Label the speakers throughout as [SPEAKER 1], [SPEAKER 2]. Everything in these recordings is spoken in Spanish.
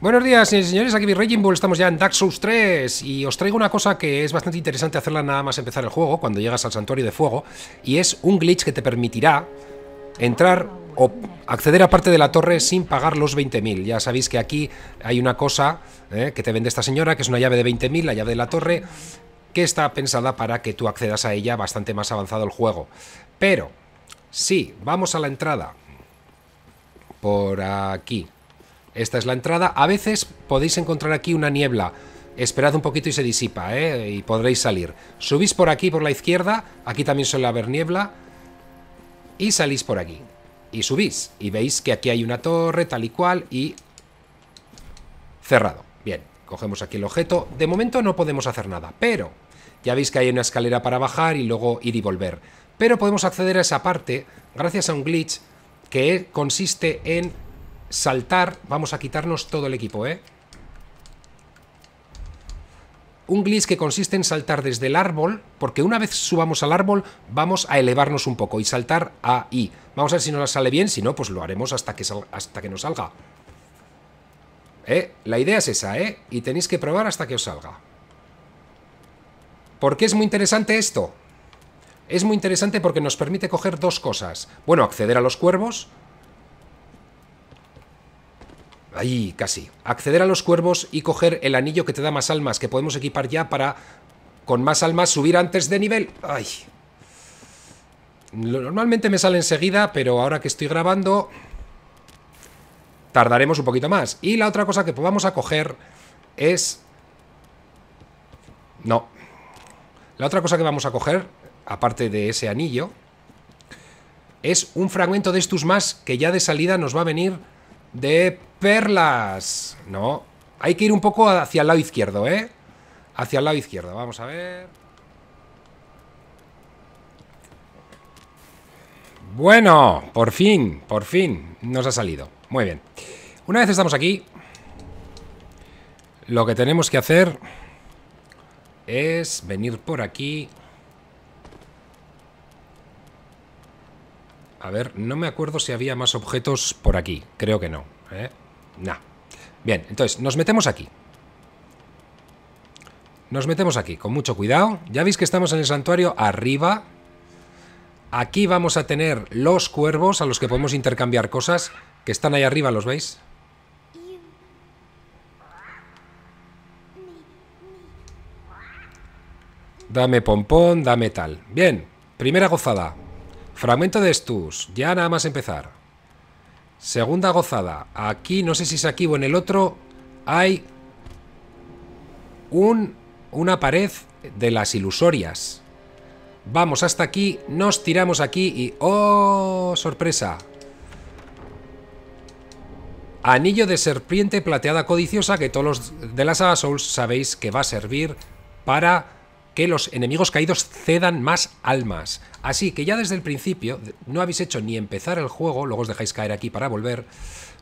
[SPEAKER 1] Buenos días, señores eh, y señores, aquí Bull, estamos ya en Dark Souls 3 y os traigo una cosa que es bastante interesante hacerla nada más empezar el juego, cuando llegas al Santuario de Fuego, y es un glitch que te permitirá entrar o acceder a parte de la torre sin pagar los 20.000. Ya sabéis que aquí hay una cosa eh, que te vende esta señora, que es una llave de 20.000, la llave de la torre, que está pensada para que tú accedas a ella bastante más avanzado el juego. Pero, sí, vamos a la entrada. Por aquí, esta es la entrada. A veces podéis encontrar aquí una niebla. Esperad un poquito y se disipa, ¿eh? Y podréis salir. Subís por aquí, por la izquierda. Aquí también suele haber niebla. Y salís por aquí. Y subís. Y veis que aquí hay una torre, tal y cual. Y... Cerrado. Bien. Cogemos aquí el objeto. De momento no podemos hacer nada. Pero... Ya veis que hay una escalera para bajar y luego ir y volver. Pero podemos acceder a esa parte gracias a un glitch que consiste en saltar. Vamos a quitarnos todo el equipo, ¿eh? Un glitch que consiste en saltar desde el árbol, porque una vez subamos al árbol vamos a elevarnos un poco y saltar a Vamos a ver si nos sale bien, si no, pues lo haremos hasta que, hasta que nos salga. ¿Eh? La idea es esa, ¿eh? Y tenéis que probar hasta que os salga. ¿Por qué es muy interesante esto? Es muy interesante porque nos permite coger dos cosas. Bueno, acceder a los cuervos, Ahí, casi. Acceder a los cuervos y coger el anillo que te da más almas, que podemos equipar ya para, con más almas, subir antes de nivel. Ay. Normalmente me sale enseguida, pero ahora que estoy grabando, tardaremos un poquito más. Y la otra cosa que vamos a coger es... No. La otra cosa que vamos a coger, aparte de ese anillo, es un fragmento de estos más que ya de salida nos va a venir de perlas. No, hay que ir un poco hacia el lado izquierdo, ¿eh? Hacia el lado izquierdo, vamos a ver. Bueno, por fin, por fin nos ha salido. Muy bien. Una vez estamos aquí, lo que tenemos que hacer es venir por aquí. A ver, no me acuerdo si había más objetos por aquí. Creo que no. ¿Eh? Bien, entonces nos metemos aquí. Nos metemos aquí, con mucho cuidado. Ya veis que estamos en el santuario arriba. Aquí vamos a tener los cuervos a los que podemos intercambiar cosas que están ahí arriba, ¿los veis? Dame pompón, dame tal. Bien, primera gozada. Fragmento de estus, Ya nada más empezar. Segunda gozada. Aquí, no sé si es aquí o en el otro, hay un, una pared de las ilusorias. Vamos hasta aquí, nos tiramos aquí y... ¡Oh! ¡Sorpresa! Anillo de serpiente plateada codiciosa que todos los de las saga Souls sabéis que va a servir para que los enemigos caídos cedan más almas. Así que ya desde el principio, no habéis hecho ni empezar el juego, luego os dejáis caer aquí para volver,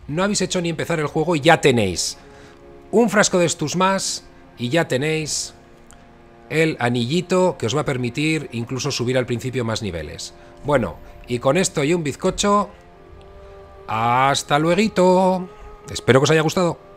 [SPEAKER 1] no habéis hecho ni empezar el juego y ya tenéis un frasco de estos más y ya tenéis el anillito que os va a permitir incluso subir al principio más niveles. Bueno, y con esto y un bizcocho, hasta luego. Espero que os haya gustado.